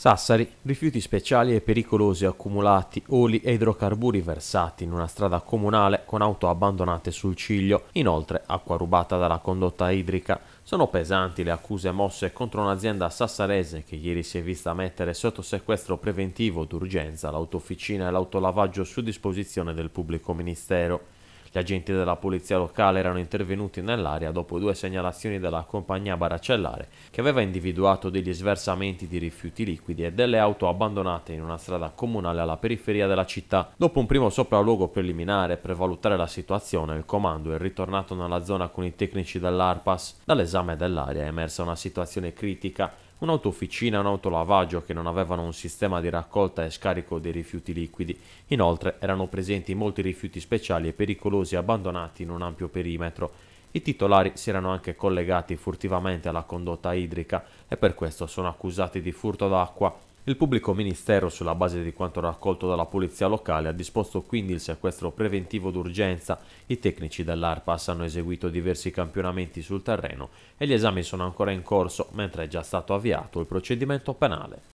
Sassari, rifiuti speciali e pericolosi accumulati, oli e idrocarburi versati in una strada comunale con auto abbandonate sul ciglio, inoltre acqua rubata dalla condotta idrica. Sono pesanti le accuse mosse contro un'azienda sassarese che ieri si è vista mettere sotto sequestro preventivo d'urgenza l'autofficina e l'autolavaggio su disposizione del pubblico ministero. Gli agenti della polizia locale erano intervenuti nell'area dopo due segnalazioni della compagnia baracellare che aveva individuato degli sversamenti di rifiuti liquidi e delle auto abbandonate in una strada comunale alla periferia della città. Dopo un primo sopralluogo preliminare per valutare la situazione, il comando è ritornato nella zona con i tecnici dell'ARPAS. Dall'esame dell'area è emersa una situazione critica un'autofficina, un autolavaggio che non avevano un sistema di raccolta e scarico dei rifiuti liquidi. Inoltre erano presenti molti rifiuti speciali e pericolosi abbandonati in un ampio perimetro. I titolari si erano anche collegati furtivamente alla condotta idrica e per questo sono accusati di furto d'acqua, il pubblico ministero, sulla base di quanto raccolto dalla polizia locale, ha disposto quindi il sequestro preventivo d'urgenza. I tecnici dell'ARPAS hanno eseguito diversi campionamenti sul terreno e gli esami sono ancora in corso, mentre è già stato avviato il procedimento penale.